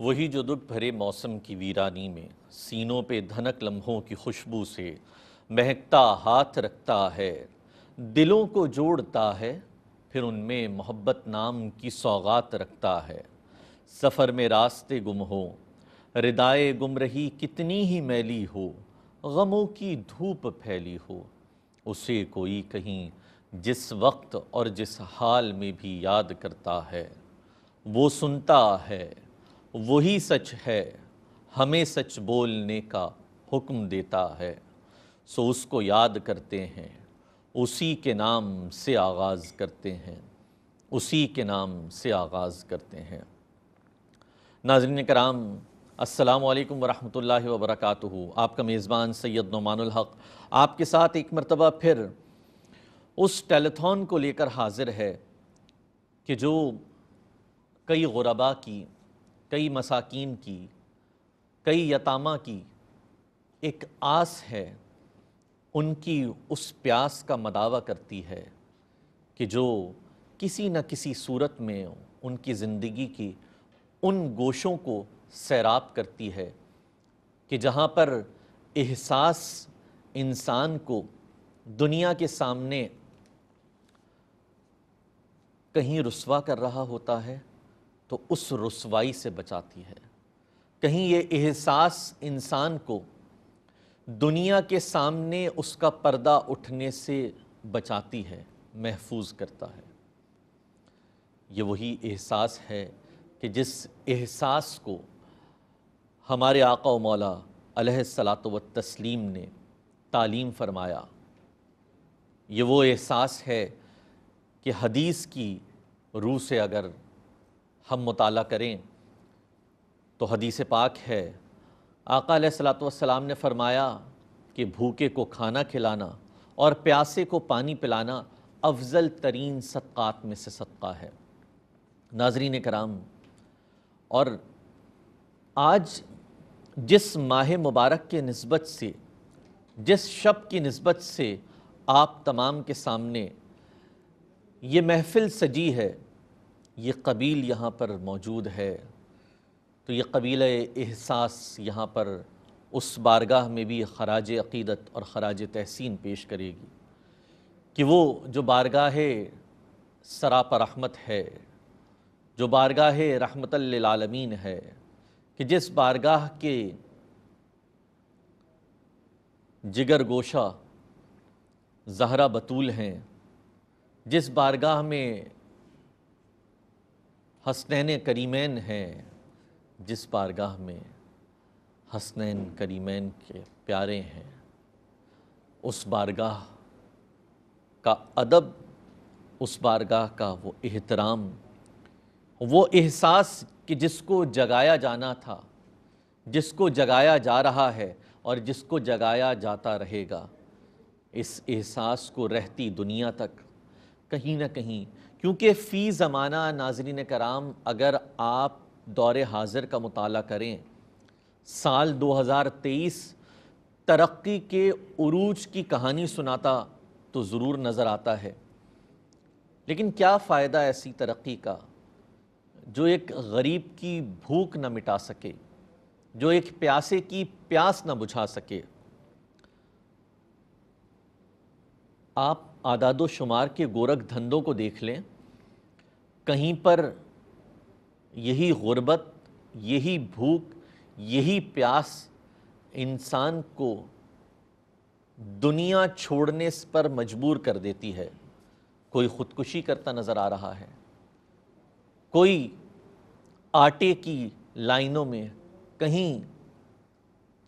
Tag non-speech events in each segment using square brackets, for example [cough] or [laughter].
वही जो दुख भरे मौसम की वीरानी में सीनों पे धनक लम्हों की खुशबू से महकता हाथ रखता है दिलों को जोड़ता है फिर उनमें मोहब्बत नाम की सौगात रखता है सफ़र में रास्ते गुम हो रिदाए गुम रही कितनी ही मैली हो गमों की धूप फैली हो उसे कोई कहीं जिस वक्त और जिस हाल में भी याद करता है वो सुनता है वही सच है हमें सच बोलने का हुक्म देता है सो उसको याद करते हैं उसी के नाम से आगाज़ करते हैं उसी के नाम से आगाज़ करते हैं नाजरन कराम अस्सलाम वालेकुम वरहमतुल्लाहि वबरकातुहू आपका मेज़बान सैयद नुमानुल हक आपके साथ एक मरतबा फिर उस टेलीथॉन को लेकर हाजिर है कि जो कई गुरबा की कई मसाकीन की कई यतामा की एक आस है उनकी उस प्यास का मदावा करती है कि जो किसी न किसी सूरत में उनकी ज़िंदगी की उन गोशों को सैराब करती है कि जहाँ पर एहसास इंसान को दुनिया के सामने कहीं रुसवा कर रहा होता है तो उस रसवाई से बचाती है कहीं ये एहसास इंसान को दुनिया के सामने उसका पर्दा उठने से बचाती है महफूज करता है ये वही एहसास है कि जिस एहसास को हमारे आका मौला अलहलात व तस्लीम ने तालीम फरमाया ये वो एहसास है कि हदीस की रूह से अगर हम मुताल करें तो हदीस पाक है आका सलाम ने फरमाया कि भूखे को खाना खिलाना और प्यासे को पानी पिलाना अफजल तरीन सदक़ात में से सदका है नाजरीन कराम और आज जिस माह मुबारक के नस्बत से जिस शब की नस्बत से आप तमाम के सामने ये महफिल सजी है ये कबील यहाँ पर मौजूद है तो ये कबील एहसास यहाँ पर उस बारगाह में भी खराज अक़ीदत और खराज तहसीन पेश करेगी कि वो जो बारगाह सराप रहमत है जो बारगाह रहमतलालमीन है कि जिस बारगाह के जिगर गोशा जहरा बतूल हैं जिस बारगाह में हसनैन करीमैन हैं जिस पारगाह में हसनैन करीमैन के प्यारे हैं उस बारगाह का अदब उस बारगाह का वो एहतराम वो एहसास कि जिसको जगाया जाना था जिसको जगाया जा रहा है और जिसको जगाया जाता रहेगा इस एहसास को रहती दुनिया तक कहीं ना कहीं क्योंकि फ़ी ज़माना नाजरीन कराम अगर आप दौर हाजिर का मताल करें साल 2023 तरक्की के उरूज की कहानी सुनाता तो ज़रूर नज़र आता है लेकिन क्या फ़ायदा ऐसी तरक्की का जो एक गरीब की भूख ना मिटा सके जो एक प्यासे की प्यास ना बुझा सके आप आदाद शुमार के गोरख धंधों को देख लें कहीं पर यही गुरबत यही भूख यही प्यास इंसान को दुनिया छोड़ने पर मजबूर कर देती है कोई ख़ुदकुशी करता नज़र आ रहा है कोई आटे की लाइनों में कहीं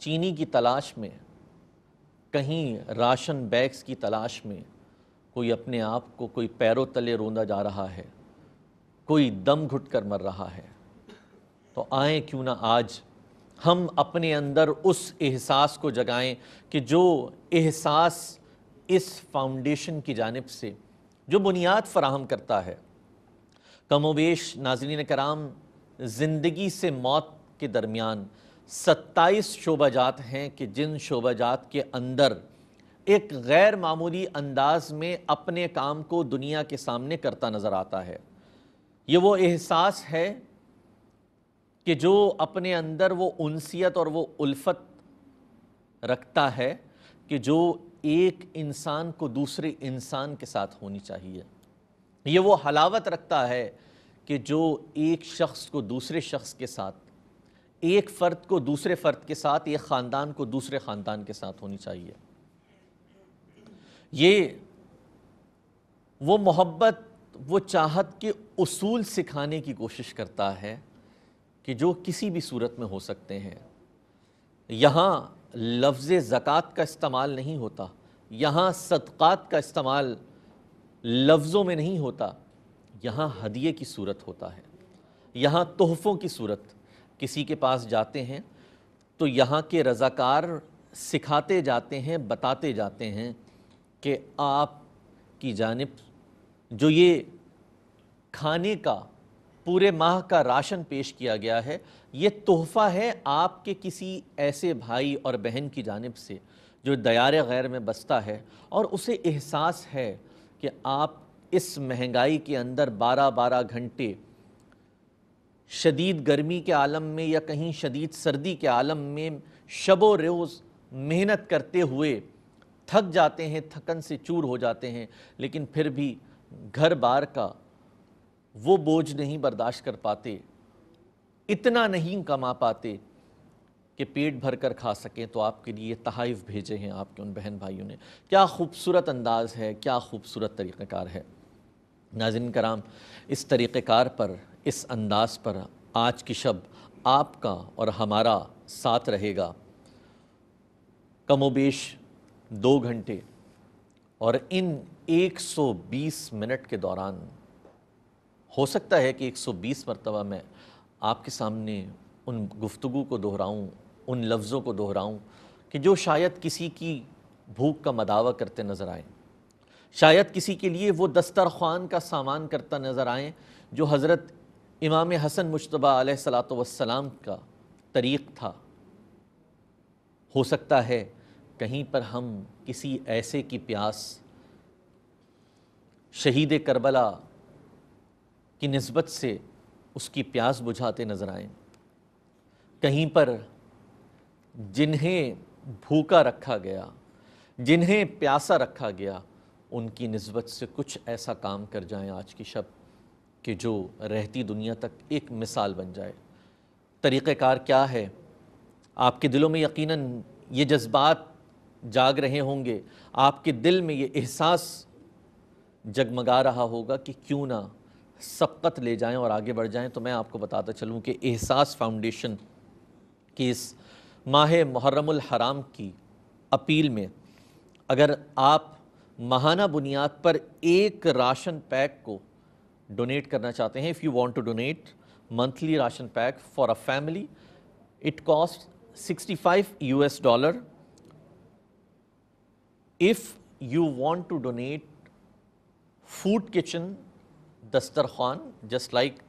चीनी की तलाश में कहीं राशन बैग्स की तलाश में कोई अपने आप को कोई पैरों तले रोंदा जा रहा है कोई दम घुट कर मर रहा है तो आए क्यों ना आज हम अपने अंदर उस एहसास को जगाएं कि जो एहसास इस फाउंडेशन की जानब से जो बुनियाद फराहम करता है कमोवेश नाजरीन कराम ज़िंदगी से मौत के दरमियान सत्ताईस शोबाजात हैं कि जिन शोबाजात के अंदर एक गैर मामूली अंदाज में अपने काम को दुनिया के सामने करता नज़र आता है ये वो एहसास है कि जो अपने अंदर वो उनसीत और वो उल्फत रखता है कि जो एक इंसान को दूसरे इंसान के साथ होनी चाहिए ये वो हलावत रखता है कि जो एक शख्स को दूसरे शख्स के साथ एक फ़र्द को दूसरे फ़र्द के साथ एक ख़ानदान को दूसरे ख़ानदान के साथ होनी चाहिए ये वो मोहब्बत वो चाहत के उसूल सिखाने की कोशिश करता है कि जो किसी भी सूरत में हो सकते हैं यहाँ लफ्ज़ ज़क़़त का इस्तेमाल नहीं होता यहाँ सदक़ात का इस्तेमाल लफ्ज़ों में नहीं होता यहाँ हदिये की सूरत होता है यहाँ तोहफ़ों की सूरत किसी के पास जाते हैं तो यहाँ के रज़ाकार सिखाते जाते हैं बताते जाते हैं कि आप की जानब जो ये खाने का पूरे माह का राशन पेश किया गया है ये तोहफ़ा है आपके किसी ऐसे भाई और बहन की जानब से जो दयार गैर में बसता है और उसे एहसास है कि आप इस महंगाई के अंदर बारह बारह घंटे शदीद गर्मी के आलम में या कहीं शदीद सर्दी के आलम में शबो रोज़ मेहनत करते हुए थक जाते हैं थकन से चूर हो जाते हैं लेकिन फिर भी घर बार का वो बोझ नहीं बर्दाश्त कर पाते इतना नहीं कमा पाते कि पेट भर कर खा सकें तो आपके लिए तहाइफ भेजे हैं आपके उन बहन भाइयों ने क्या खूबसूरत अंदाज़ है क्या खूबसूरत तरीक़ार है नाजिन कराम इस तरीक़ार पर इस अंदाज़ पर आज की शब आपका और हमारा साथ रहेगा कमोबेश दो घंटे और इन 120 मिनट के दौरान हो सकता है कि 120 मरतबा मैं आपके सामने उन गुफ्तु को दोहराऊं उन लफ्ज़ों को दोहराऊं कि जो शायद किसी की भूख का मदावा करते नज़र आए शायद किसी के लिए वो दस्तरखान का सामान करता नज़र आए जो हज़रत इमाम हसन मुशतबा सलात वसलाम का तरीक़ था हो सकता है कहीं पर हम किसी ऐसे की प्यास शहीद करबला की नस्बत से उसकी प्यास बुझाते नज़र आए कहीं पर जिन्हें भूखा रखा गया जिन्हें प्यासा रखा गया उनकी नस्बत से कुछ ऐसा काम कर जाए आज की शब कि जो रहती दुनिया तक एक मिसाल बन जाए तरीक़ार क्या है आपके दिलों में यकीनन ये जज्बात जाग रहे होंगे आपके दिल में ये एहसास जगमगा रहा होगा कि क्यों ना सबकत ले जाएं और आगे बढ़ जाएं तो मैं आपको बताता चलूं कि एहसास फाउंडेशन की इस माह मुहर्रमुल हराम की अपील में अगर आप माहाना बुनियाद पर एक राशन पैक को डोनेट करना चाहते हैं if you want to donate monthly ration pack for a family it cost 65 US dollar if you want to donate food kitchen dastarkhan, just like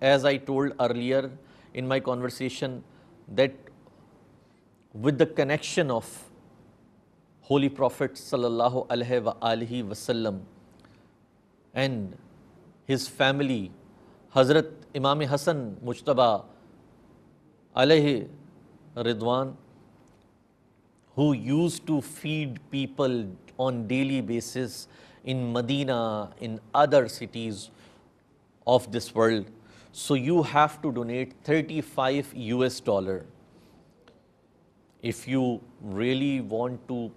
as I told earlier in my conversation that with the connection of Holy Prophet sallallahu alaihi wasallam and his family, Hazrat Imam Hassan Mujtaba alayhi Ridwan who used to feed people on daily basis in Medina, in other cities of this world. So you have to donate 35 US dollar if you really want to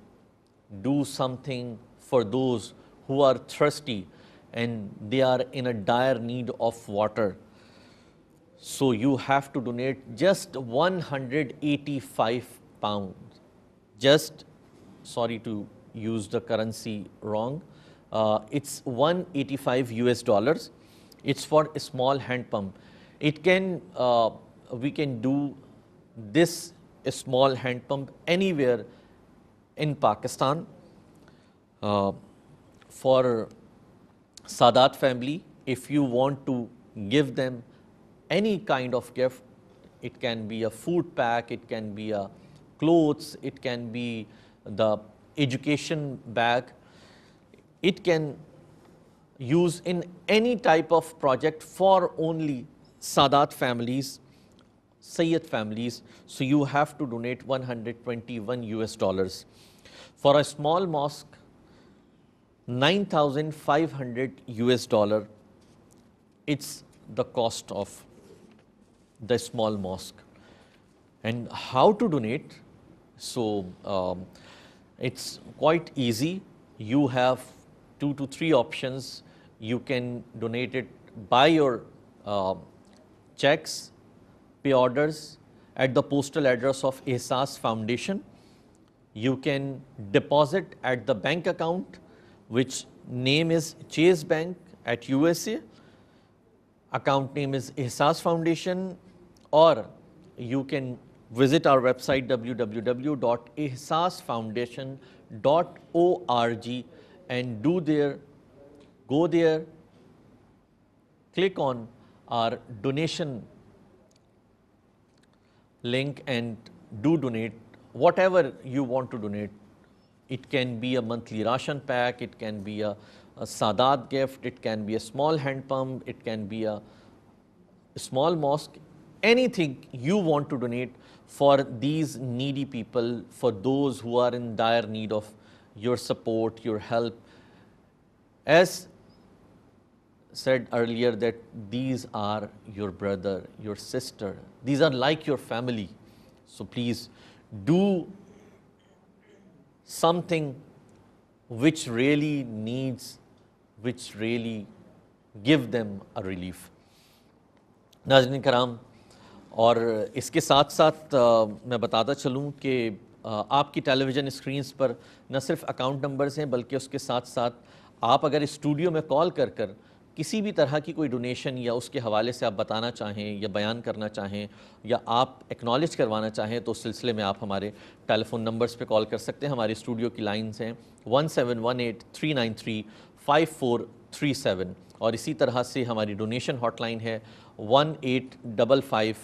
do something for those who are thirsty and they are in a dire need of water. So you have to donate just 185 pounds just, sorry to use the currency wrong, uh, it's 185 US dollars. It's for a small hand pump. It can, uh, we can do this small hand pump anywhere in Pakistan. Uh, for Sadat family, if you want to give them any kind of gift, it can be a food pack, it can be a clothes, it can be the education bag. It can use in any type of project for only Sadat families, Sayyid families. So you have to donate 121 US dollars. For a small mosque, 9,500 US dollar. It's the cost of the small mosque. And how to donate? So um, it's quite easy. You have two to three options. You can donate it by your uh, checks, pay orders at the postal address of ASAS Foundation. You can deposit at the bank account, which name is Chase Bank at USA. Account name is ASAS Foundation or you can visit our website www.ihsasfoundation.org and do there, go there, click on our donation link and do donate whatever you want to donate. It can be a monthly ration pack, it can be a, a Sadat gift, it can be a small hand pump, it can be a small mosque, anything you want to donate for these needy people, for those who are in dire need of your support, your help. As said earlier that these are your brother, your sister. These are like your family. So please do something which really needs, which really give them a relief. Nazrin Karam, और इसके साथ साथ मैं बताता चलूँ कि आपकी television screens पर न सिर्फ अकाउंट नंबर्स हैं बल्कि उसके साथ साथ आप अगर स्टूडियो में कॉल कर कर किसी भी तरह की कोई डोनेशन या उसके हवाले से आप बताना चाहें या बयान करना चाहें या आप एक्नॉलेज करवाना चाहें तो उस सिलसिले में आप हमारे टेलीफोन नंबर्स पे कॉल कर सकते हैं हमारे स्टूडियो की लाइंस हैं one seven one eight three nine three five four three seven और इसी तरह से हमारी डोनेशन हॉटलाइन है one eight double five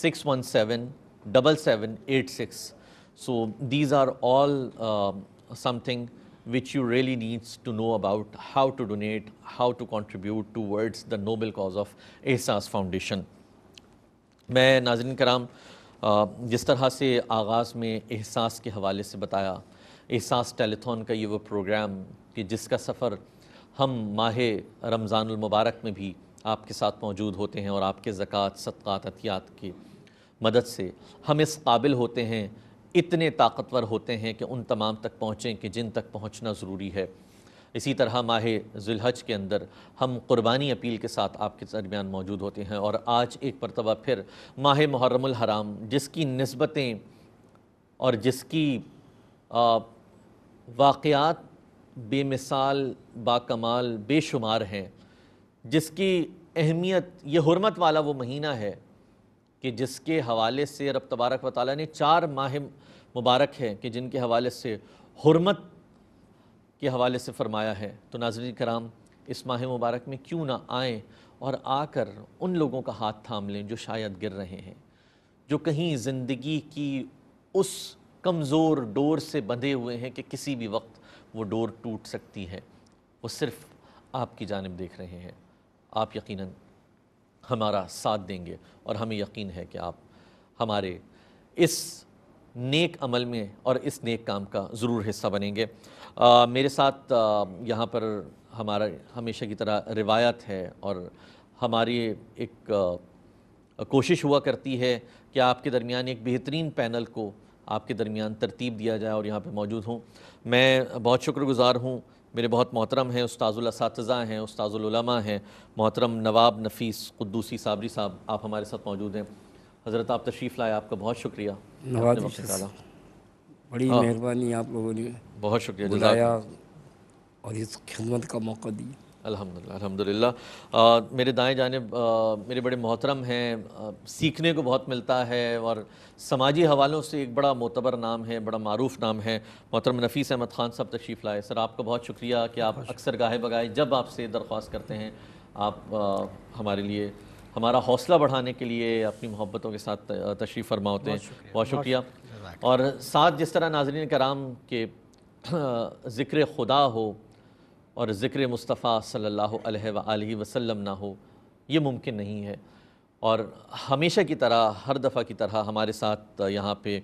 617 7786. So these are all uh, something which you really needs to know about how to donate, how to contribute towards the noble cause of Ehsaas foundation मैं नाजरन कराम जिस तरह से आगाज़ में एहसास के हवाले से बताया एहसास टेलीथॉन का ये वो प्रोग्राम कि जिसका सफ़र हम माह रमज़ानमबारक में भी आपके साथ मौजूद होते हैं और आपके ज़क़़त सदक़ात अतियात की मदद से हम इस काबिल होते हैं इतने ताकतवर होते हैं कि उन तमाम तक पहुँचें कि जिन तक पहुँचना ज़रूरी है इसी तरह माह जुलहज के अंदर हम क़ुरबानी अपील के साथ आपके दरमियान मौजूद होते हैं और आज एक मरतबा फिर माह मुहर्रमुल हराम जिसकी नस्बतें और जिसकी वाक़ात बेमिसाल बाकमाल बेशुमार हैं जिसकी अहमियत ये हरमत वाला वो महीना है कि जिसके हवाले से रब तबारक व ताली ने चार माह मुबारक हैं कि जिनके हवाले से हरमत के हवाले से फरमाया है तो नाजरी कराम इस माह मुबारक में क्यों ना आएँ और आकर उन लोगों का हाथ थाम लें जो शायद गिर रहे हैं जो कहीं ज़िंदगी की उस कमज़ोर डोर से बंधे हुए हैं कि किसी भी वक्त वो डोर टूट सकती है वो सिर्फ़ आपकी जानब देख रहे हैं आप यकीनन हमारा साथ देंगे और हमें यकीन है कि आप हमारे इस नेक अमल में और इस नेक काम का ज़रूर हिस्सा बनेंगे आ, मेरे साथ यहाँ पर हमारा हमेशा की तरह रिवायत है और हमारी एक आ, कोशिश हुआ करती है कि आपके दरमियान एक बेहतरीन पैनल को आपके दरमियान तरतीब दिया जाए और यहाँ पे मौजूद हूँ मैं बहुत शुक्रगुज़ार हूँ मेरे बहुत मोहतरम हैं उस्ताज़ुलसातज़ा हैं उस्ताज़ुलमा हैं मोहतरम नवाब नफीस कुद्दूसी साबरी साहब आप हमारे साथ मौजूद हैं हज़रत आप तशरीफ़ लाए आपका बहुत शुक्रिया बड़ी हाँ। मेहरबानी आप लोगों ने बहुत शुक्रिया और इस खिदमत का मौका दिया अल्हम्दुलिल्लाह अल्हम्दुलिल्लाह मेरे दाएं जाने मेरे बड़े मोहतरम हैं सीखने को बहुत मिलता है और समाजी हवालों से एक बड़ा मोतबर नाम है बड़ा मरूफ नाम है मोहतरम नफीस अहमद ख़ान साहब तशरीफ़ लाए सर आपका बहुत शुक्रिया कि आप अक्सर गाहे बगाए जब आपसे दरख्वास्त करते हैं आप आ, हमारे लिए हमारा हौसला बढ़ाने के लिए अपनी मोहब्बतों के साथ तशरीफ़ फरमा होते हैं बहुत शुक्रिया और साथ जिस तरह नाजरीन कराम के हाँ, ज़िक्र खुदा हो और ज़िक्र मुस्तफ़ा सल्लल्लाहु अलैहि वसल्लम ना हो ये मुमकिन नहीं है और हमेशा की तरह हर दफ़ा की तरह हमारे साथ यहाँ पे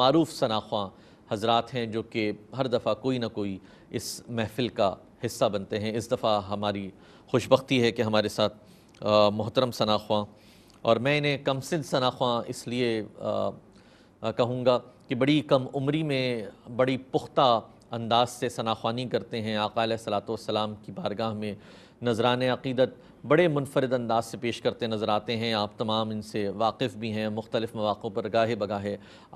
मरूफ शनाख्वा हजरात हैं जो कि हर दफ़ा कोई ना कोई इस महफ़िल का हिस्सा बनते हैं इस दफ़ा हमारी खुशबख्ती है कि हमारे साथ मोहतरम शनाख्वा और मैं इन्हें कम सिंध सनाख्वा इसलिए कहूँगा कि बड़ी कम उम्री में बड़ी पुख्ता अंदाज से सनाखानी करते हैं आकाल सलातम की बारगाह में नजरान अक़ीदत बड़े मुनफरद अंदाज से पेश करते नज़र आते हैं आप तमाम इनसे वाकिफ़ भी हैं मुख्तलिफ़ मौक़ों पर गाहे बगाहे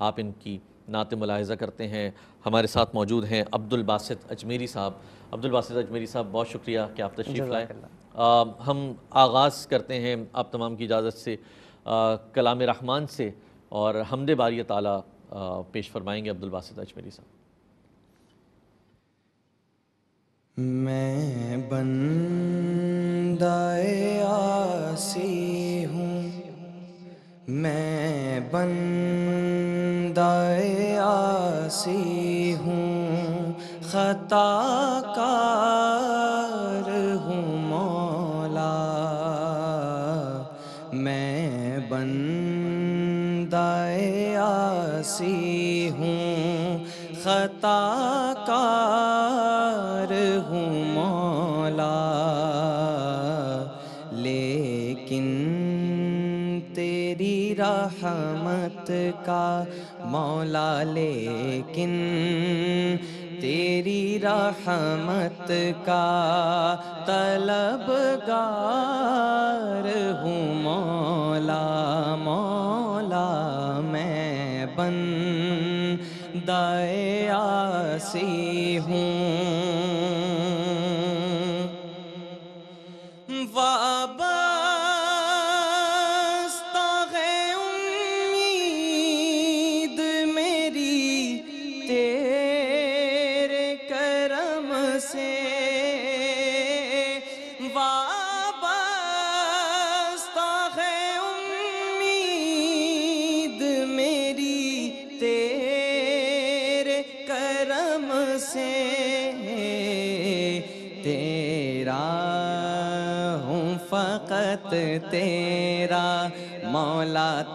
आप इनकी नात मुलाहजा करते हैं हमारे साथ मौजूद हैं अब्दुलबासत अजमेरी साहब अब्दुलबासत अजमेरी साहब बहुत शुक्रिया कि आप तशरीफ़ लाए हम आगाज़ करते हैं आप तमाम की इजाज़त से कलाम रहमान से और हमद बारी ताली पेश फरमाएँगे अब्दुलबासत अजमेरी साहब मैं बंदाए आसी हूँ मैं बंदाए आसी हूँ खता कार हूँ मौला मैं बंदाए आसी हूँ खता का रहमत का मौला लेकिन तेरी रहमत का तलबगार हूँ मौला मौला मैं बन दया सी हूँ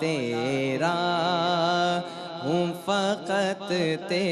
तेरा हूँ फ़कत ते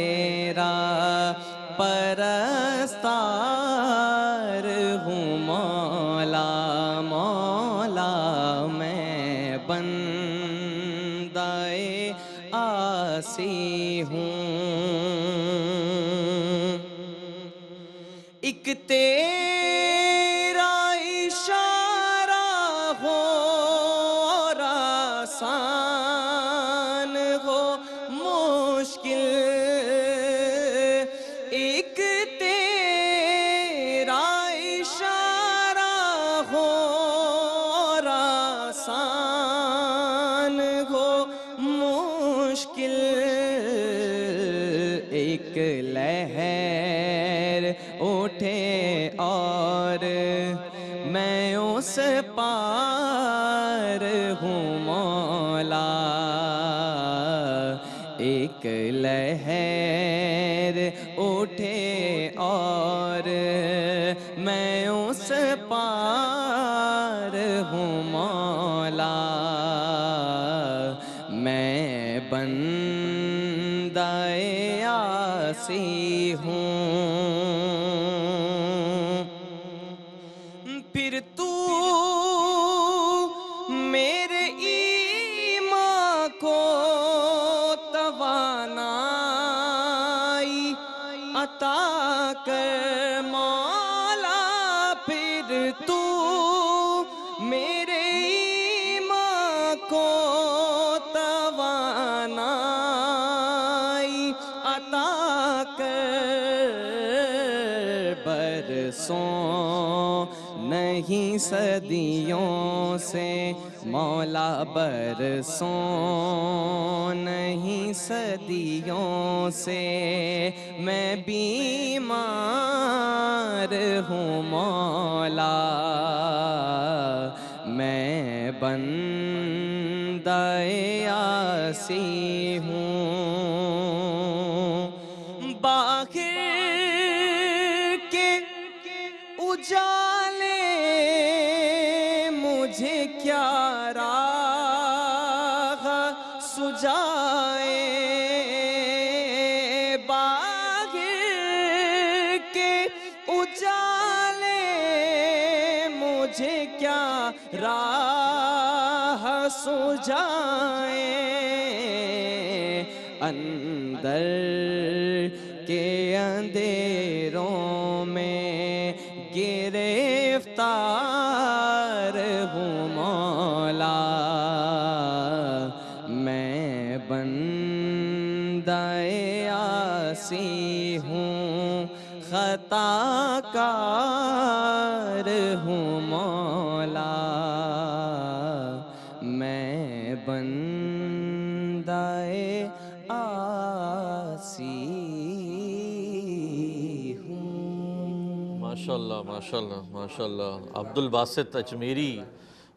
मैं उस पार हूँ मौला एक लहर उठे और मैं उस पार हूँ मौला मैं बंदाए आसी सदियों से मौला बरसों नहीं सदियों से मैं बीमार हूँ मौला मैं बंदाए आसी हूँ राह सुजाए बाग के उजाले मुझे क्या राह सुजाए अंदर के अंधेरे गुनाकार हूँ मौला मैं बंदाए आसी माशाल्लाह माशाल्लाह माशाल्लाह अब्दुल बासित अजमेरी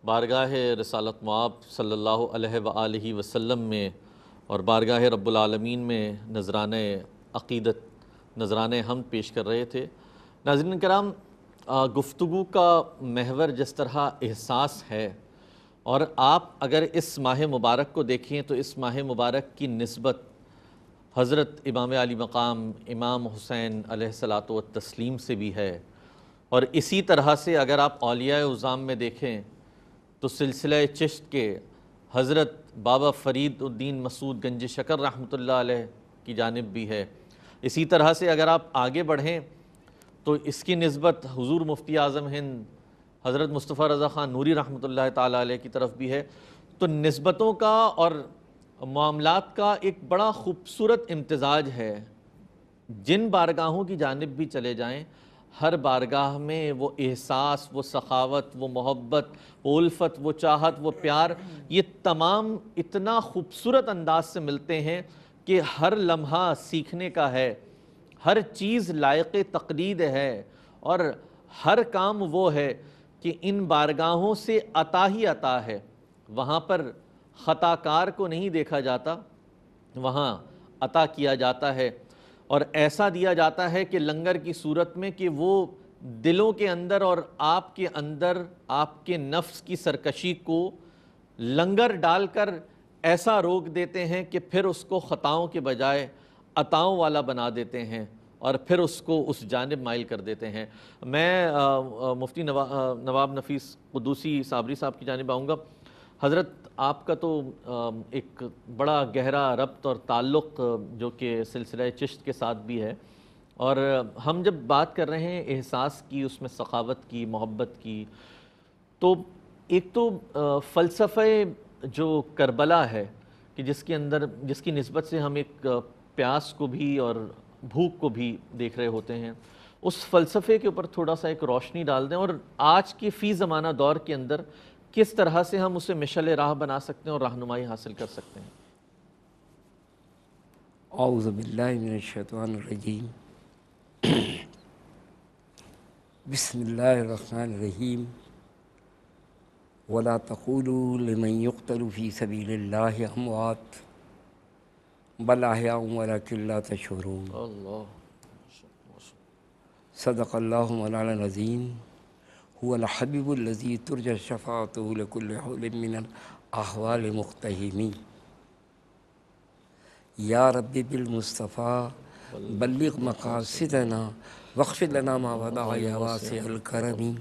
बारगाह रसालत मुआब सल्लल्लाहु अलैहि वसल्लम में और बारगाह रब्बुल आलमीन में नजराने अकीदत नजराने हम पेश कर रहे थे नाजरन कराम गुफ्तु का महवर जिस तरह एहसास है और आप अगर इस माह मुबारक को देखें तो इस माह मुबारक की नस्बत हज़रत इमाम अली मकाम इमाम हुसैन सलात तस्लीम से भी है और इसी तरह से अगर आप अलिया उज़ाम में देखें तो सिलसिला चश्त के हज़रत बाबा फ़रीदुद्दीन मसूद गंज शकर रहमत की जानब भी है इसी तरह से अगर आप आगे बढ़ें तो इसकी नस्बत हज़ूर मुफ्ती आज़म हिंद हज़रत मुस्तफ़ा रज़ा ख़ान नूरी रहमत ताली की तरफ भी है तो नस्बतों का और मामला का एक बड़ा खूबसूरत इम्तजाज है जिन बारगाहों की जानब भी चले जाएँ हर बारगाह में वो एहसास वो सखावत वो मोहब्बत वो उल्फत वो चाहत वो प्यार ये तमाम इतना खूबसूरत अंदाज से मिलते हैं कि हर लम्हा सीखने का है हर चीज़ लायक तकलीद है और हर काम वो है कि इन बारगाहों से अता ही अता है वहाँ पर ख़ताकार को नहीं देखा जाता वहाँ अता किया जाता है और ऐसा दिया जाता है कि लंगर की सूरत में कि वो दिलों के अंदर और आपके अंदर आपके नफ्स की सरकशी को लंगर डालकर ऐसा रोक देते हैं कि फिर उसको ख़ताओं के बजाय अताओं वाला बना देते हैं और फिर उसको उस जानब माइल कर देते हैं मैं आ, आ, मुफ्ती नवा, नवाब नफीस कुदूसी साबरी साहब की जानब आऊँगा हज़रत आपका तो आ, एक बड़ा गहरा रब्त और ताल्लुक़ जो कि सिलसिला चिश्त के साथ भी है और हम जब बात कर रहे हैं एहसास की उसमें सखावत की मोहब्बत की तो एक तो फ़लसफ़े जो करबला है कि जिसके अंदर जिसकी नस्बत से हम एक प्यास को भी और भूख को भी देख रहे होते हैं उस फ़लसफ़े के ऊपर थोड़ा सा एक रोशनी डाल दें और आज के फ़ी ज़माना दौर के अंदर किस तरह से हम उसे मिशल राह बना सकते हैं और रहनुमाई हासिल कर सकते हैं औज़बिल्लिनशतवानरजीम बसमीम वला फ़ी सबील अमवात बलाया हुबीबुलज़ी तुरज शफ़ातमिन मुख्तमी या रबी बिलमुस्तफ़ा बल्लिग मकासदना वक्फ़ लना मावदायावासलकरमी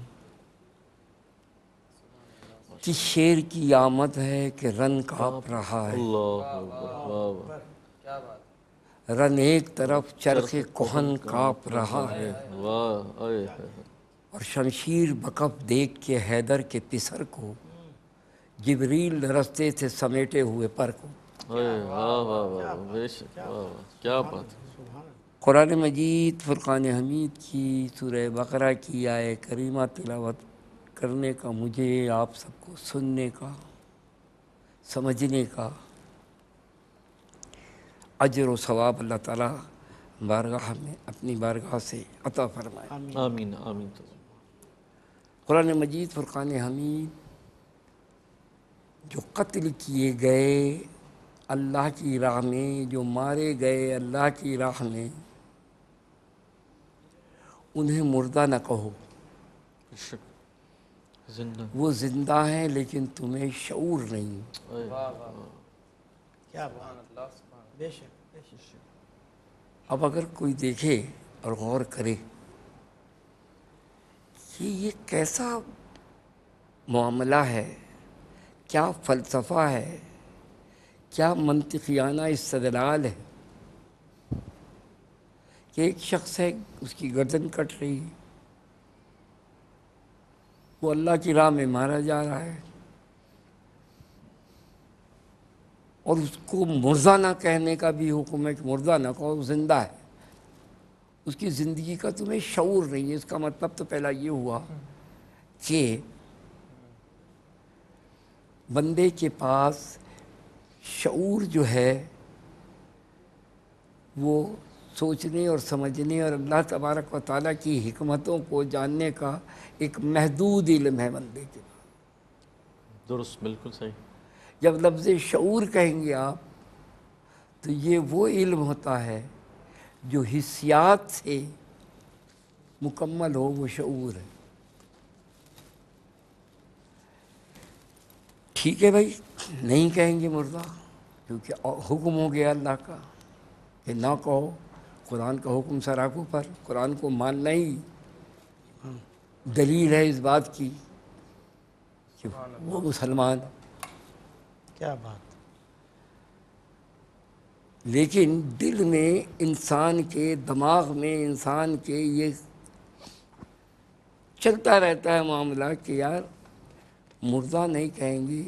कि शेर की आमद है कि रन काँप रहा है रन एक तरफ चरखे कोहन काप रहा है और शमशीर बकफ देख के हैदर के पिसर को जिबरील रस्ते से समेटे हुए पर को क्या बात कुरान मजीद फुरक़ान हमीद की सूर्य बकरा की आय करीमा तिलावत करने का मुझे आप सबको सुनने का समझने का अजर सवाब अल्लाह ताला बारगाह में अपनी बारगाह से अता फरमाए आमीन आमीन तो कुरान मजीद फ़ुरक़ान हमीद जो कत्ल किए गए अल्लाह की राह में जो मारे गए अल्लाह की राह में उन्हें मुर्दा न कहो जिन्दा। वो ज़िंदा हैं लेकिन तुम्हें शूर नहीं क्या बेशक अब अगर कोई देखे और गौर करे कि ये कैसा मामला है क्या फ़लसफ़ा है क्या मनतफियाना इस्तदलाल है कि एक शख्स है उसकी गर्दन कट रही वो अल्लाह की राह में मारा जा रहा है और उसको मुर्दा ना कहने का भी हुक्म है कि मुर्दा ना कहो जिंदा है उसकी ज़िंदगी का तुम्हें शौर नहीं है इसका मतलब तो पहला ये हुआ कि बंदे के पास शूर जो है वो सोचने और समझने और अल्लाह तबारक व ताली की हमतों को जानने का एक महदूद इलम है बंदे के दुरुस्त बिल्कुल सही जब लफ्ज़ शूर कहेंगे आप तो ये वो इल्म होता है जो हिस्सियात से मुकम्मल हो वो शूर है ठीक है भाई नहीं कहेंगे मुर्दा क्योंकि हुक्म हो गया अल्लाह का कि ना कहो कुरान का हुक्म सराखों पर कुरान को मानना ही दलील है इस बात की कि वो मुसलमान क्या बात लेकिन दिल में इंसान के दिमाग में इंसान के ये चलता रहता है मामला कि यार मुर्दा नहीं कहेंगी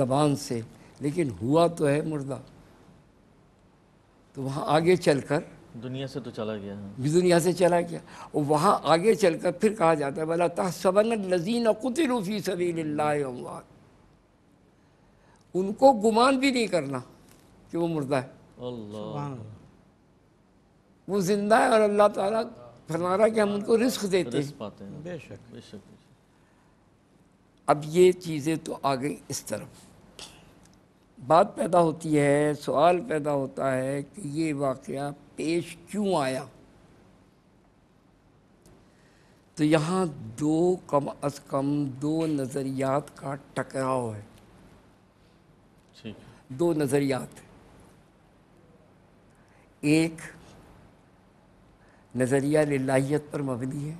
ज़बान से लेकिन हुआ तो है मुर्दा तो वहाँ आगे चलकर दुनिया से तो चला गया है दुनिया से चला गया और वहाँ आगे चलकर फिर कहा जाता है भला तहसबन लजीन कुतिल सभी सबी उनको गुमान भी नहीं करना कि वो मुर्दा है वो जिंदा है और अल्लाह ताला फरमा रहा कि हम उनको रिस्क देते हैं बेशक बेशक अब ये चीज़ें तो आ गई इस तरफ बात पैदा होती है सवाल पैदा होता है कि ये वाकया पेश क्यों आया तो यहाँ दो कम अज़ कम दो नज़रियात का टकराव है दो नज़रियात एक नज़रिया लाहीत पर मबनी है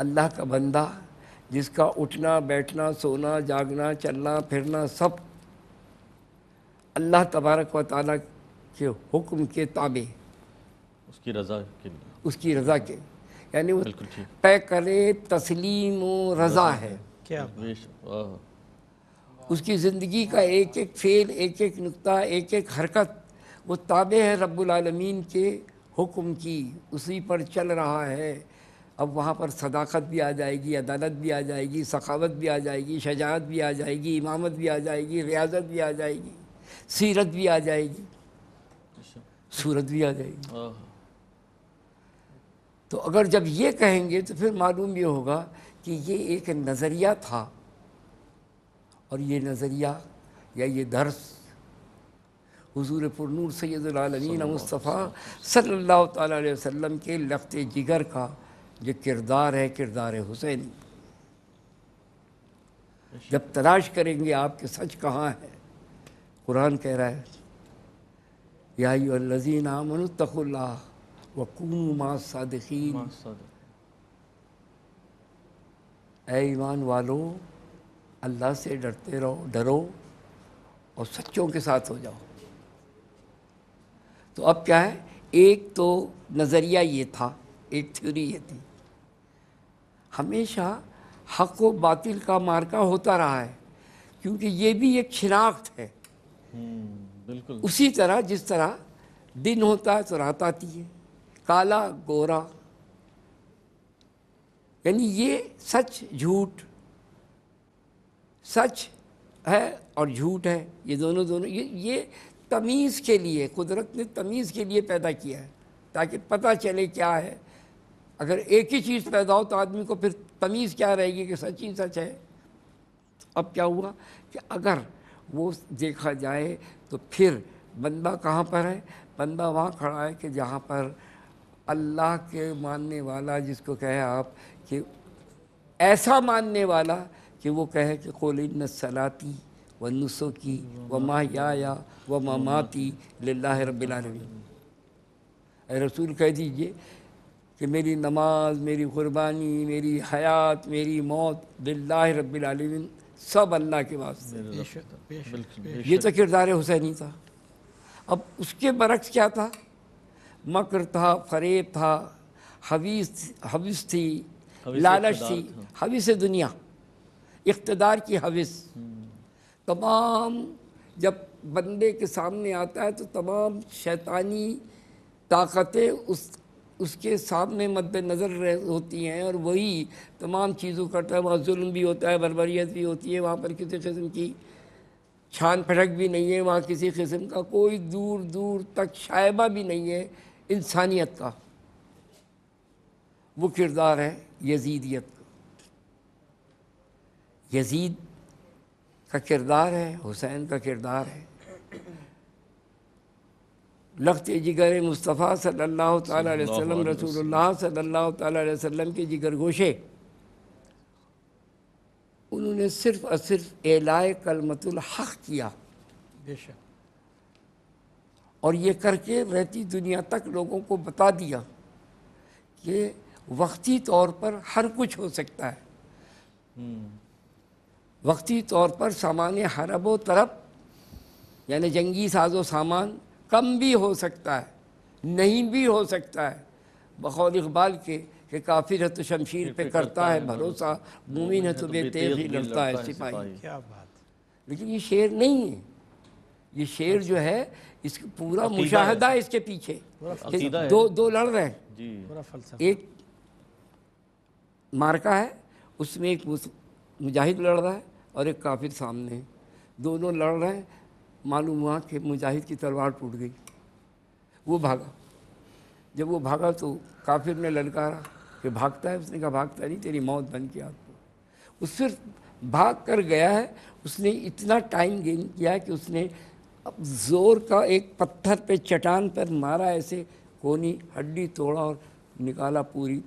अल्लाह का बंदा जिसका उठना बैठना सोना जागना चलना फिरना सब अल्लाह तबारक व ताली के हुक्म के ताबे उसकी रज़ा के उसकी रज़ा के यानी वो तय करे तस्लीम रज़ा है क्या उसकी ज़िंदगी का एक एक फेल एक एक नुकता एक एक हरकत वो ताबे है रबालमीन के हुक्म की उसी पर चल रहा है अब वहाँ पर सदाकत भी आ जाएगी अदालत भी आ जाएगी सखावत भी आ जाएगी शजात भी आ जाएगी इमामत भी आ जाएगी रियाजत भी आ जाएगी सीरत भी आ जाएगी अच्छा। सूरत भी आ जाएगी तो अगर जब ये कहेंगे तो फिर मालूम ये होगा कि ये एक नज़रिया था और ये नज़रिया या ये दर्स हजूर पुरूर सैदीन मुस्तफ़ा सल्ला के लफ्त जिगर का जो किरदार है किरदार हुसैन जब तलाश करेंगे आपके सच कहाँ है कुरान कह रहा है याजीन आमन तखुल्ला वकूम ऐ ईमान वालों अल्लाह से डरते रहो डरो और सच्चों के साथ हो जाओ तो अब क्या है एक तो नज़रिया ये था एक थ्योरी ये थी हमेशा हक व बातिल का मार्का होता रहा है क्योंकि ये भी एक शिनाख्त है हम्म, बिल्कुल उसी तरह जिस तरह दिन होता है तो रात आती है काला गोरा यानी ये सच झूठ सच है और झूठ है ये दोनों दोनों ये ये तमीज़ के लिए कुदरत ने तमीज़ के लिए पैदा किया है ताकि पता चले क्या है अगर एक ही चीज़ पैदा हो तो आदमी को फिर तमीज़ क्या रहेगी कि सच ही सच है अब क्या हुआ कि अगर वो देखा जाए तो फिर बंदा कहाँ पर है बंदा वहाँ खड़ा है कि जहाँ पर अल्लाह के मानने वाला जिसको कहे आप कि ऐसा मानने वाला कि वो कहे कि इन सलाती व नुसो की व माया व ममाती लाला अरे रसूल कह दीजिए कि मेरी नमाज मेरी कुर्बानी मेरी हयात मेरी मौत बिल्ला रबालमीन सब अल्लाह के वास्ते ये तो किरदार हुसैनी था अब उसके बरक्स क्या था मकर था फरेब था हवीस हवीस थी लालच थी हवीस दुनिया इकतदार की हविस तमाम जब बंदे के सामने आता है तो तमाम शैतानी ताकतें उस उसके सामने मद्दनज़र होती हैं और वही तमाम चीज़ों का है वहाँ जुल्म भी होता है बरबरीत भी होती है वहाँ पर किसी किस्म की छान फटक भी नहीं है वहाँ किसी किस्म का कोई दूर दूर तक शायबा भी नहीं है इंसानियत का वो किरदार है यजीदियत यजीद का किरदार है हुसैन का किरदार है लख्त जिगर मुस्तफ़ा सल्लल्लाहु अलैहि वसल्लम रसूलुल्लाह सल्लल्लाहु अलैहि वसल्लम के जिगर गोशे उन्होंने सिर्फ और सिर्फ एलाए कलमतुल हक किया बेशक और ये करके रहती दुनिया तक लोगों को बता दिया कि वक्ती तौर पर हर कुछ हो सकता है हम्म। वक्ती तौर पर सामान्य हरबो तरफ यानी जंगी साजो सामान कम भी हो सकता है नहीं भी हो सकता है बखौल इकबाल के कि काफिर है तो शमशीर पे करता है भरोसा हाँ। मुमिन है तो बेतेज ही लड़ता है सिपाही क्या बात लेकिन ये शेर नहीं है ये शेर अच्छा। जो है इसका पूरा मुशाहदा है इसके पीछे दो दो लड़ रहे हैं एक मार्का है उसमें एक मुजाहिद लड़ रहा है और एक काफिर सामने दोनों लड़ रहे हैं मालूम हुआ कि मुजाहिद की तलवार टूट गई वो भागा जब वो भागा तो काफिर ने ललकारा कि भागता है उसने कहा भागता नहीं तेरी मौत बन के आपको उस फिर भाग कर गया है उसने इतना टाइम गेन किया कि उसने अब जोर का एक पत्थर पे चटान पर मारा ऐसे कोनी हड्डी तोड़ा और निकाला पूरी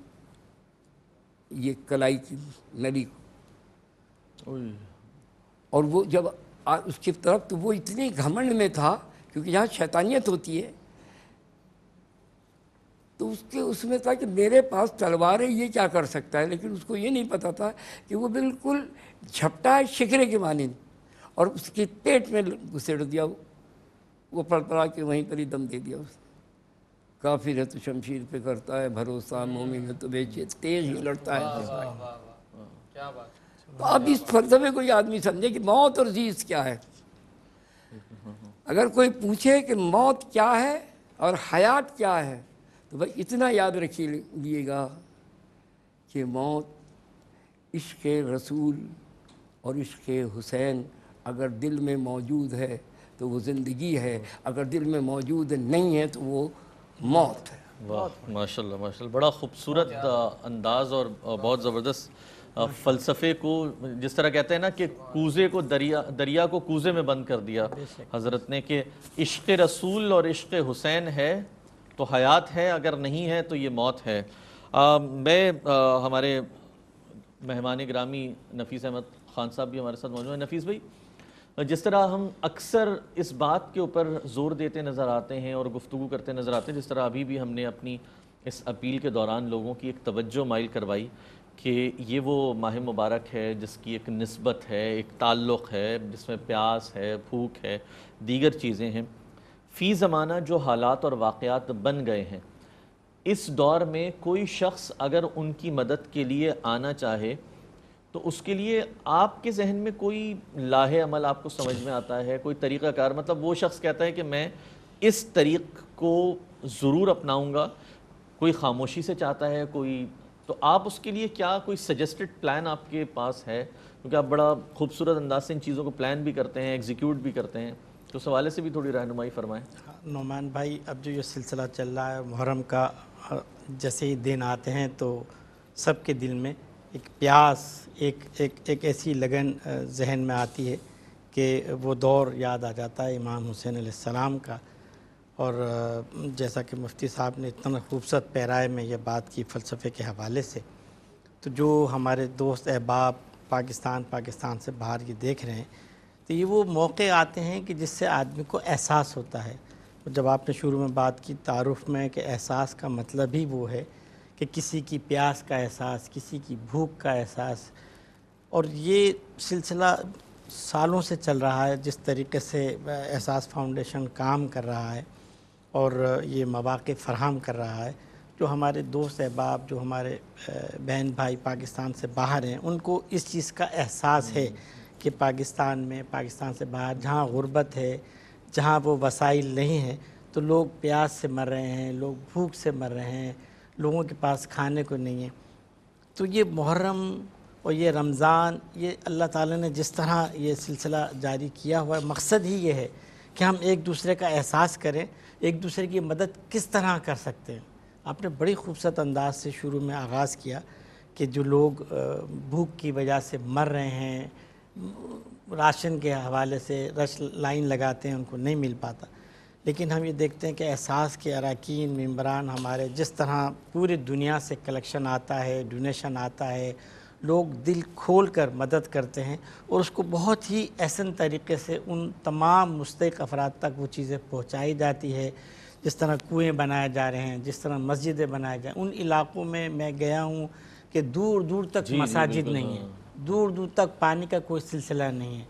ये कलाई की नली को और वो जब आ, उसकी तरफ तो वो इतने घमंड में था क्योंकि यहाँ शैतानियत होती है तो उसके उसमें था कि मेरे पास तलवार है ये क्या कर सकता है लेकिन उसको ये नहीं पता था कि वो बिल्कुल झपटा है शिखरे के मानिंद और उसके पेट में घुसेड़ दिया वो वो पड़पड़ा के वहीं पर ही दम दे दिया उसने काफ़ी है तो शमशीर पे करता है भरोसा मोमिन है तो बेचे तेज ही लड़ता है क्या बात तो अब इस फलसफे को ये आदमी समझे कि मौत और जीत क्या है अगर कोई पूछे कि मौत क्या है और हयात क्या है तो भाई इतना याद रखिएगा कि मौत इश्क रसूल और इश्क हुसैन अगर दिल में मौजूद है तो वो ज़िंदगी है अगर दिल में मौजूद नहीं है तो वो मौत है वाह माशाल्लाह माशाल्लाह बड़ा खूबसूरत अंदाज़ और बहुत ज़बरदस्त फ़लसफ़े को जिस तरह कहते हैं ना कि कूजे को दरिया दरिया को कूजे में बंद कर दिया हज़रत ने कि इश्क रसूल और इश्क हुसैन है तो हयात है अगर नहीं है तो ये मौत है आ, मैं आ, हमारे मेहमान ग्रामी नफीस अहमद ख़ान साहब भी हमारे साथ मौजूद हैं नफीस भाई जिस तरह हम अक्सर इस बात के ऊपर ज़ोर देते नज़र आते हैं और गुफ्तु करते नज़र आते हैं जिस तरह अभी भी हमने अपनी इस अपील के दौरान लोगों की एक तवज्जो माइल करवाई कि ये वो माह मुबारक है जिसकी एक नस्बत है एक ताल्लुक़ है जिसमें प्यास है भूख है दीगर चीज़ें हैं फ़ी ज़माना जो हालात और वाक़ात बन गए हैं इस दौर में कोई शख्स अगर उनकी मदद के लिए आना चाहे तो उसके लिए आपके जहन में कोई लाहे अमल आपको समझ में आता है कोई तरीक़ाकार मतलब वो शख्स कहता है कि मैं इस तरीक़ को ज़रूर अपनाऊँगा कोई खामोशी से चाहता है कोई तो आप उसके लिए क्या कोई सजेस्टेड प्लान आपके पास है क्योंकि आप बड़ा खूबसूरत अंदाज से इन चीज़ों को प्लान भी करते हैं एग्जीक्यूट भी करते हैं तो उस हवाले से भी थोड़ी रहनुमाई फरमाएँ हाँ, नोमान भाई अब जो ये सिलसिला चल रहा है मुहर्रम का जैसे ही दिन आते हैं तो सबके दिल में एक प्यास एक एक एक ऐसी लगन जहन में आती है कि वो दौर याद आ जाता है इमाम हुसैन सलाम का और जैसा कि मुफ्ती साहब ने इतना खूबसूरत पैराए में यह बात की फ़लसफ़े के हवाले से तो जो हमारे दोस्त अहबाब पाकिस्तान पाकिस्तान से बाहर ये देख रहे हैं तो ये वो मौके आते हैं कि जिससे आदमी को एहसास होता है तो जब आपने शुरू में बात की तारुफ में कि एहसास का मतलब ही वो है कि किसी की प्यास का एहसास किसी की भूख का एहसास और ये सिलसिला सालों से चल रहा है जिस तरीके से एहसास फाउंडेशन काम कर रहा है और ये मवाक़ फ़राहम कर रहा है जो हमारे दोस्त अहबाब जो हमारे बहन भाई पाकिस्तान से बाहर हैं उनको इस चीज़ का एहसास है कि पाकिस्तान में पाकिस्तान से बाहर जहाँ गुर्बत है जहाँ वो वसाइल नहीं है तो लोग प्यास से मर रहे हैं लोग भूख से मर रहे हैं लोगों के पास खाने को नहीं है तो ये मुहर्रम और ये रमज़ान ये अल्लाह ताला ने जिस तरह ये सिलसिला जारी किया हुआ है मकसद ही ये है कि हम एक दूसरे का एहसास करें एक दूसरे की मदद किस तरह कर सकते हैं आपने बड़ी खूबसूरत अंदाज से शुरू में आगाज़ किया कि जो लोग भूख की वजह से मर रहे हैं राशन के हवाले से रश लाइन लगाते हैं उनको नहीं मिल पाता लेकिन हम ये देखते हैं कि एहसास के अरकान मम्बरान हमारे जिस तरह पूरी दुनिया से कलेक्शन आता है डोनेशन आता है लोग दिल खोल कर मदद करते हैं और उसको बहुत ही ऐसा तरीके से उन तमाम मुस्तक अफराद तक वो चीज़ें पहुँचाई जाती है जिस तरह कुएँ बनाए जा रहे हैं जिस तरह मस्जिदें बनाए जाए उन इलाकों में मैं गया हूँ कि दूर दूर तक मसाजिद नहीं हाँ। है दूर दूर तक पानी का कोई सिलसिला नहीं है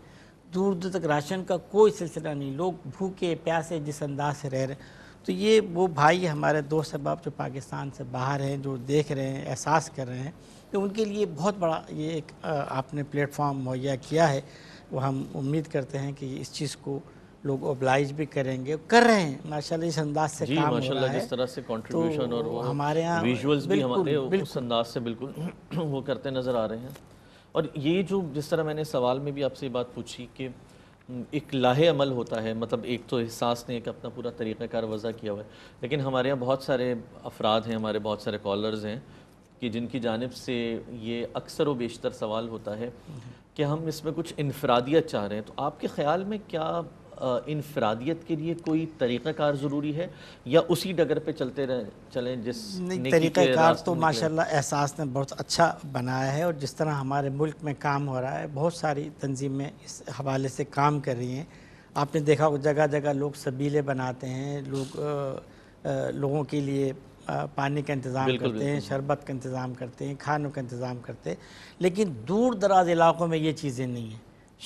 दूर दूर तक राशन का कोई सिलसिला नहीं लोग भूखे प्यासे जिस अंदाज से रह रहे तो ये वो भाई हमारे दोस्त अहबाब जो पाकिस्तान से बाहर हैं जो देख रहे हैं एहसास कर रहे हैं तो उनके लिए बहुत बड़ा ये एक आपने प्लेटफॉर्म मुहैया किया है वो हम उम्मीद करते हैं कि इस चीज़ को लोग ओबलाइज भी करेंगे कर रहे हैं माशाल्लाह इस अंदाज से जी, काम हो रहा है जिस तरह से कंट्रीब्यूशन तो और वो हमारे यहाँ विजुअल्स भी हमारे उस अंदाज से बिल्कुल [clears throat] वो करते नज़र आ रहे हैं और ये जो जिस तरह मैंने सवाल में भी आपसे ये बात पूछी कि एक लाहे अमल होता है मतलब एक तो एहसास ने एक अपना पूरा तरीक़ार वज़ा किया हुआ है लेकिन हमारे यहाँ बहुत सारे अफराद हैं हमारे बहुत सारे कॉलर्स हैं कि जिनकी जानब से ये अक्सर व बेशतर सवाल होता है कि हम इसमें कुछ इनफरादियत चाह रहे हैं तो आपके ख्याल में क्या इनफरादियत के लिए कोई तरीक़ाकार ज़रूरी है या उसी डगर पे चलते रहें चलें जिस तरीक़ाकार तो माशाल्लाह एहसास ने बहुत अच्छा बनाया है और जिस तरह हमारे मुल्क में काम हो रहा है बहुत सारी तंजीमें इस हवाले से काम कर रही हैं आपने देखा जगह जगह लोग सबीले बनाते हैं लोग आ, आ, लोगों के लिए पानी का इंतज़ाम करते हैं शरबत का इंतज़ाम करते हैं खानों का इंतज़ाम करते हैं लेकिन दूर दराज इलाक़ों में ये चीज़ें नहीं हैं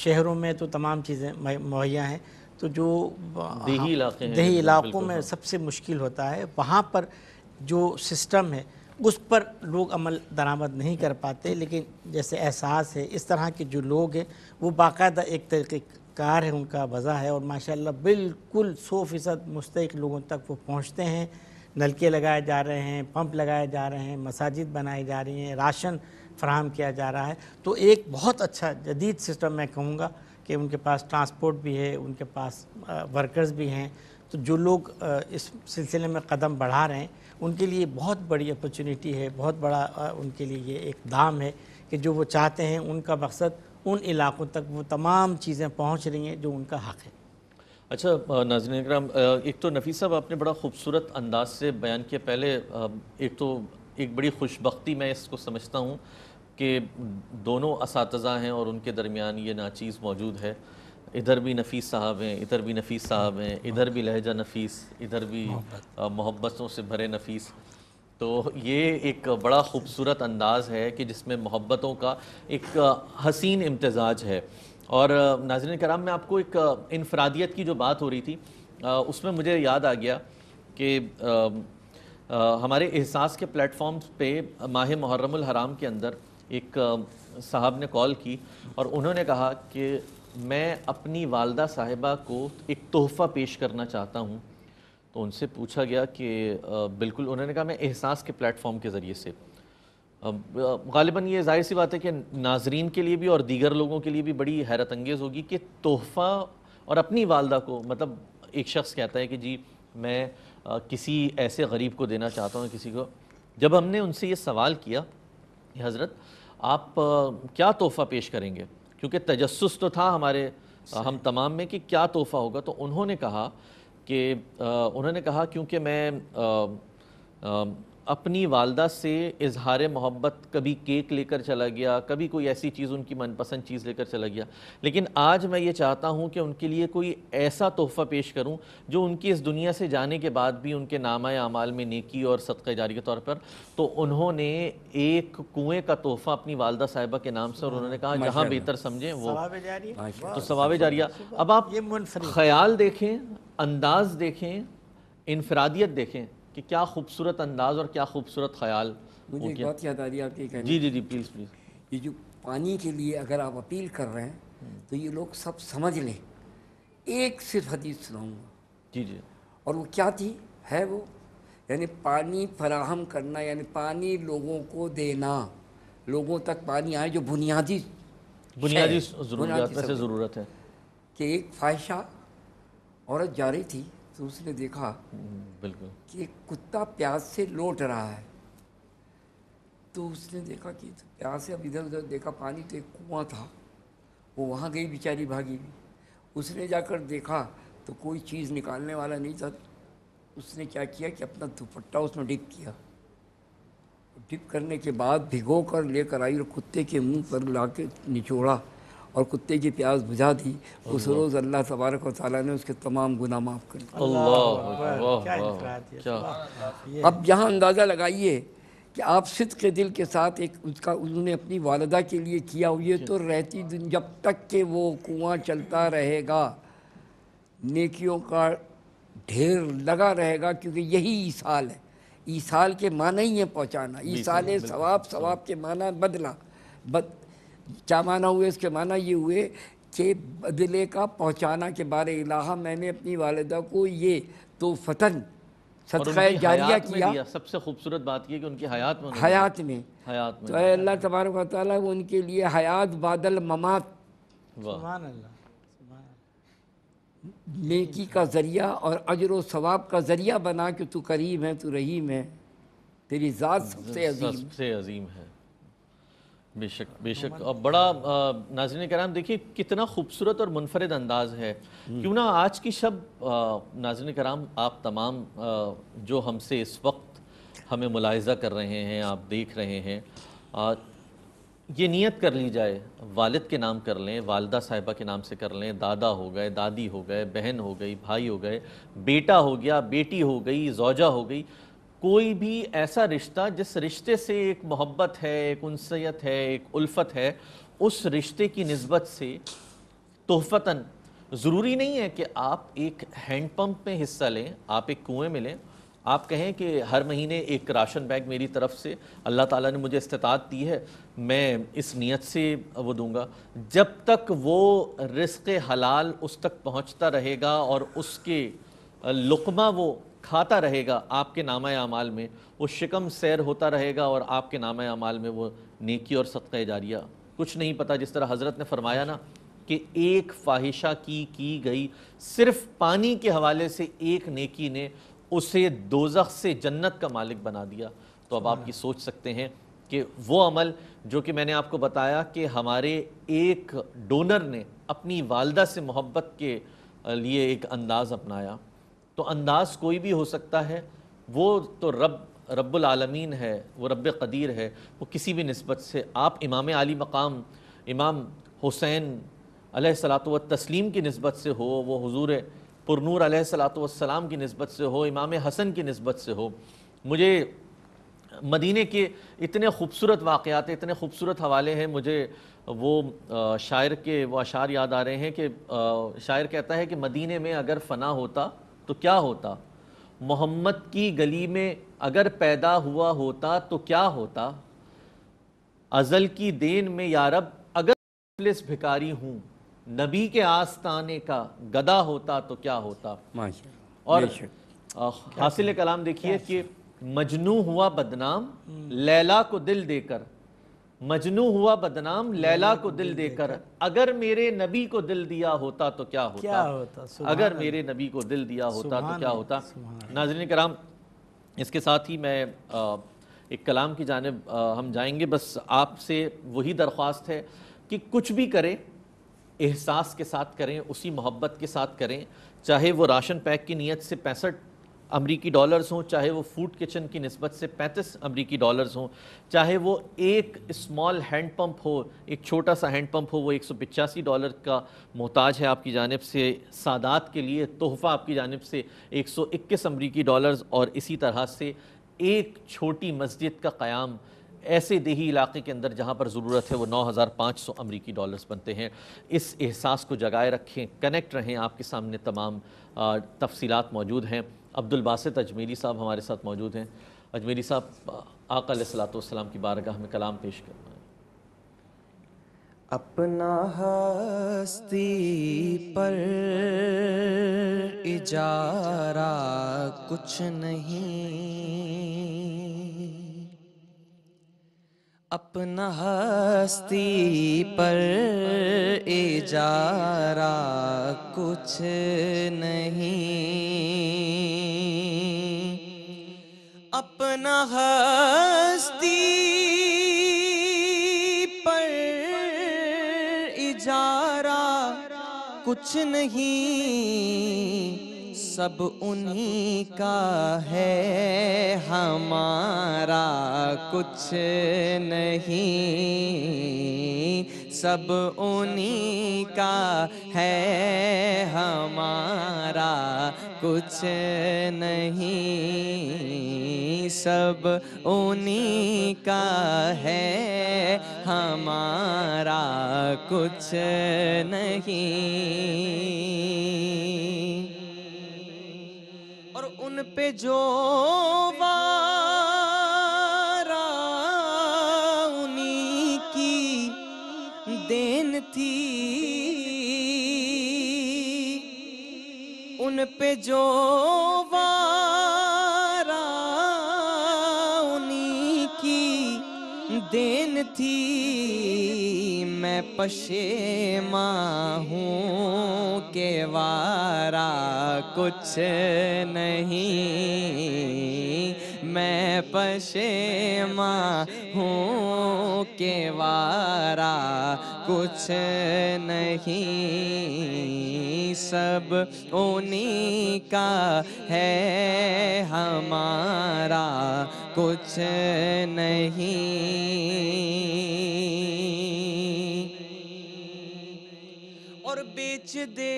शहरों में तो तमाम चीज़ें मुहैया हैं तो जो हाँ, दही हाँ, दही इलाकों में सबसे मुश्किल होता है वहाँ पर जो सिस्टम है उस पर लोग अमल दरामद नहीं कर पाते लेकिन जैसे एहसास है इस तरह के जो लोग हैं वो बाकायदा एक कार है उनका वज़ा है और माशाल्लाह बिल्कुल सौ फ़ीसद मुस्तक लोगों तक वो पहुँचते हैं नलके लगाए जा रहे हैं पंप लगाए जा रहे हैं मसाजिद बनाई जा रही हैं राशन फ्राहम किया जा रहा है तो एक बहुत अच्छा जदीद सिस्टम मैं कहूँगा कि उनके पास ट्रांसपोर्ट भी है उनके पास वर्कर्स भी हैं तो जो लोग इस सिलसिले में कदम बढ़ा रहे हैं उनके लिए बहुत बड़ी अपॉर्चुनिटी है बहुत बड़ा उनके लिए ये एक दाम है कि जो वो चाहते हैं उनका मकसद उन इलाक़ों तक वो तमाम चीज़ें पहुँच रही हैं जो उनका हक़ है अच्छा नाजन इक्राम एक तो नफीस साहब आपने बड़ा खूबसूरत अंदाज से बयान किया पहले एक तो एक बड़ी खुशबी मैं इसको समझता हूँ कि दोनों इस हैं और उनके दरमियान ये नाचीज़ मौजूद है इधर भी नफीस साहब हैं इधर भी नफीस साहब हैं इधर भी लहजा नफीस इधर भी मोहब्बतों से भरे नफीस तो ये एक बड़ा खूबसूरत अंदाज़ है कि जिसमें मोहब्बतों का एक हसीन इम्तजाज है और नाजरन कराम में आपको एक इनफरादियत की जो बात हो रही थी उसमें मुझे याद आ गया कि हमारे एहसास के प्लेटफॉर्म पे माह मुहर्रमुल हराम के अंदर एक साहब ने कॉल की और उन्होंने कहा कि मैं अपनी वालदा साहिबा को एक तोहफ़ा पेश करना चाहता हूँ तो उनसे पूछा गया कि बिल्कुल उन्होंने कहा मैं एहसास के प्लेटफॉर्म के ज़रिए से गालिबा ये जाहिर सी बात है कि नाजरीन के लिए भी और दीगर लोगों के लिए भी बड़ी हैरत अंगेज़ होगी कि तोहफ़ा और अपनी वालदा को मतलब एक शख्स कहता है कि जी मैं आ, किसी ऐसे गरीब को देना चाहता हूँ किसी को जब हमने उनसे ये सवाल किया हज़रत आप आ, क्या तोहफ़ा पेश करेंगे क्योंकि तजस्स तो था हमारे आ, हम तमाम में कि क्या तोहफ़ा होगा तो उन्होंने कहा कि उन्होंने कहा क्योंकि मैं अपनी वालदा से इजहार मोहब्बत कभी केक लेकर चला गया कभी कोई ऐसी चीज़ उनकी मनपसंद चीज़ लेकर चला गया लेकिन आज मैं ये चाहता हूँ कि उनके लिए कोई ऐसा तोहफ़ा पेश करूँ जो उनकी इस दुनिया से जाने के बाद भी उनके नामा अमाल में नेकी और सदक़ जारी के तौर पर तो उन्होंने एक कुएँ का तोहफ़ा अपनी वालदा साहिबा के नाम से और उन्होंने कहा जहाँ बेहतर समझें वो तो सवाब जारिया अब आप ख्याल देखें अंदाज़ देखें इनफरादियत देखें कि क्या खूबसूरत अंदाज़ और क्या खूबसूरत ख्याल मुझे एक बात याद आ रही है आपके कहने जी जी जी प्लीज़ प्लीज़ ये जो पानी के लिए अगर आप अपील कर रहे हैं तो ये लोग सब समझ लें एक सिर्फ हदीस सुनाऊंगा जी जी और वो क्या थी है वो यानी पानी फराहम करना यानी पानी लोगों को देना लोगों तक पानी आए जो बुनियादी बुनियादी ज़रूरत है कि एक फाहिशा औरत जा रही थी तो उसने देखा बिल्कुल कि एक कुत्ता प्यास से लौट रहा है तो उसने देखा कि प्यास से अब इधर उधर देखा पानी तो एक कुआं था वो वहाँ गई बेचारी भागी भी उसने जाकर देखा तो कोई चीज़ निकालने वाला नहीं था उसने क्या किया कि अपना दुपट्टा उसमें डिप किया डिप करने के बाद भिगो कर लेकर आई और कुत्ते के मुंह पर ला निचोड़ा और कुत्ते की प्यास बुझा दी उस रोज़ अल्लाह तबारक वाली ने उसके तमाम गुना माफ़ कर दिया अब यहाँ अंदाज़ा लगाइए कि आप सिद्ध के दिल के साथ एक उसका उन्होंने अपनी वालदा के लिए किया है तो रहती दिन जब तक के वो कुआं चलता रहेगा नेकियों का ढेर लगा रहेगा क्योंकि यही ईसाल है ईसाल के माना ही है पहुँचाना ईसाल सवाब सवाब के माना बदला बद क्या माना हुए इसके माना ये हुए कि बदले का पहुँचाना के बारे इलाहा मैंने अपनी वालदा को ये तो फतन जारिया किया सबसे खूबसूरत बात यह कि उनकी हयात में हयात में तो अल्लाह तबारक उनके लिए हयात बादल ममात नेकी का ज़रिया और अजर सवाब का ज़रिया बना के तू करीब है तू रहीम है तेरी ज़ात सबसे अजीम सबसे अजीम है बेशक बेशक और बड़ा नाजरन कराम देखिए कितना खूबसूरत और मुनफरद अंदाज है हम्म। क्यों ना आज की शब नाजरन कराम आप तमाम जो हमसे इस वक्त हमें मुलायजा कर रहे हैं आप देख रहे हैं ये नियत कर ली जाए वालिद के नाम कर लें वालदा साहिबा के नाम से कर लें दादा हो गए दादी हो गए बहन हो गई भाई हो गए बेटा हो गया बेटी हो गई जौजा हो गई कोई भी ऐसा रिश्ता जिस रिश्ते से एक मोहब्बत है एक उनसीयत है एक उल्फत है उस रिश्ते की नस्बत से तोहफता ज़रूरी नहीं है कि आप एक हैंडपम्प में हिस्सा लें आप एक कुएं में लें आप कहें कि हर महीने एक राशन बैग मेरी तरफ से अल्लाह ताला ने मुझे इस्तात दी है मैं इस नीयत से वो दूंगा जब तक वो रिस्क हलाल उस तक पहुंचता रहेगा और उसके लुकमा वो खाता रहेगा आपके नामा अमाल में वो शिकम सैर होता रहेगा और आपके नामा अमाल में वो नेकी और सदक़ जारिया कुछ नहीं पता जिस तरह हज़रत ने फरमाया ना कि एक फाहिशा की की गई सिर्फ पानी के हवाले से एक नेकी ने उसे दोजख से जन्नत का मालिक बना दिया तो अब आप ये सोच सकते हैं कि वो अमल जो कि मैंने आपको बताया कि हमारे एक डोनर ने अपनी वालदा से मोहब्बत के लिए एक अंदाज़ अपनाया तो अंदाज कोई भी हो सकता है वो तो रब रब्बुल आलमीन है वो रब कदीर है वो किसी भी नस्बत से आप इमाम आली मकाम इमाम हुसैन सलात व तस्लीम की नस्बत से हो वो हजूर पुरनूर सलात वसलाम की नस्बत से हो इमाम हसन की नस्बत से हो मुझे मदीने के इतने खूबसूरत वाक़ात इतने खूबसूरत हवाले हैं मुझे वो शायर के वो अशार याद आ रहे हैं कि शायर कहता है कि मदीने में अगर फ़ना होता तो क्या होता मोहम्मद की गली में अगर पैदा हुआ होता तो क्या होता अज़ल की देन में यारब अगर मुफलिस भिकारी हूँ नबी के आस्ताने का गदा होता तो क्या होता और हासिल कलाम देखिए कि मजनू हुआ बदनाम लैला को दिल देकर मजनू हुआ बदनाम लैला को दिल देकर अगर मेरे नबी को दिल दिया होता तो क्या होता क्या होता अगर मेरे नबी को दिल दिया होता तो क्या होता नाजरन कराम इसके साथ ही मैं आ, एक कलाम की जानब हम जाएंगे बस आपसे वही दरख्वास्त है कि कुछ भी करें एहसास के साथ करें उसी मोहब्बत के साथ करें चाहे वो राशन पैक की नीयत से पैंसठ अमरीकी डॉलर्स हों चाहे वो फूड किचन की नस्बत से 35 अमरीकी डॉलर्स हों चाहे वो एक स्मॉल हैंड हो एक छोटा सा हैंड हो वो एक डॉलर का मोहताज है आपकी जानब से सादात के लिए तोहफ़ा आपकी जानब से 121 अमरीकी डॉलर्स और इसी तरह से एक छोटी मस्जिद का क़्याम ऐसे देही इलाके के अंदर जहाँ पर ज़रूरत है वो 9,500 अमरीकी डॉलर्स बनते हैं इस एहसास को जगाए रखें कनेक्ट रहें आपके सामने तमाम तफसीलात मौजूद हैं अब्दुल बासित अजमेरी साहब हमारे साथ मौजूद हैं अजमेरी साहब आकलाम की बारगाह में कलाम पेश करना है अपना हस्ती पर इजारा कुछ नहीं अपना हस्ती पर इजारा कुछ नहीं नहस्ती पर इजारा कुछ नहीं सब उन्हीं का है हमारा कुछ नहीं सब उन्हीं का है हमारा कुछ नहीं सब उन्हीं का है हमारा कुछ नहीं और उन पे जो वा पे जो वारा उन्हीं की देन थी मैं पशे हूँ के वारा कुछ नहीं मैं पशेमा हूँ के वारा कुछ नहीं सब उन्हीं का है हमारा कुछ नहीं और बेच दे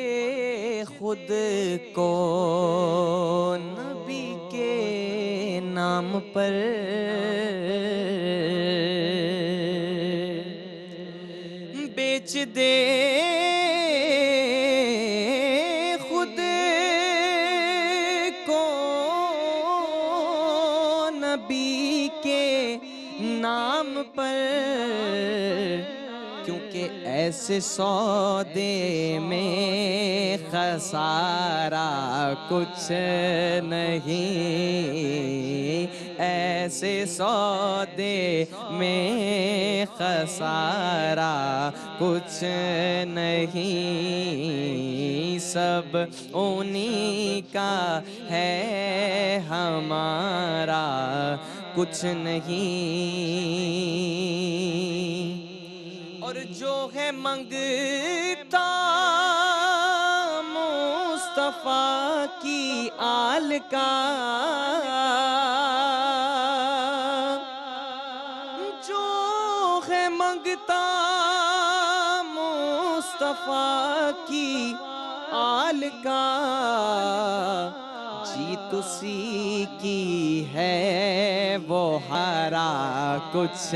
खुद को नबी के नाम पर बेच दे ऐसे सौदे में खसारा कुछ नहीं ऐसे सौदे में खसारा कुछ नहीं सब उन्हीं का है हमारा कुछ नहीं है मंगता मुस्तफ़ा की आल का जो है मंगता मुस्तफ़ा की आल का खुशी तुसी की है वो हरा कुछ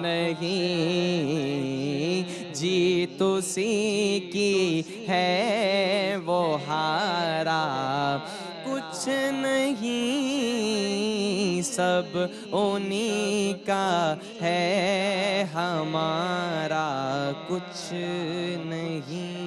नहीं जी तुसी की है वो हरा कुछ नहीं सब उन्हीं का है हमारा कुछ नहीं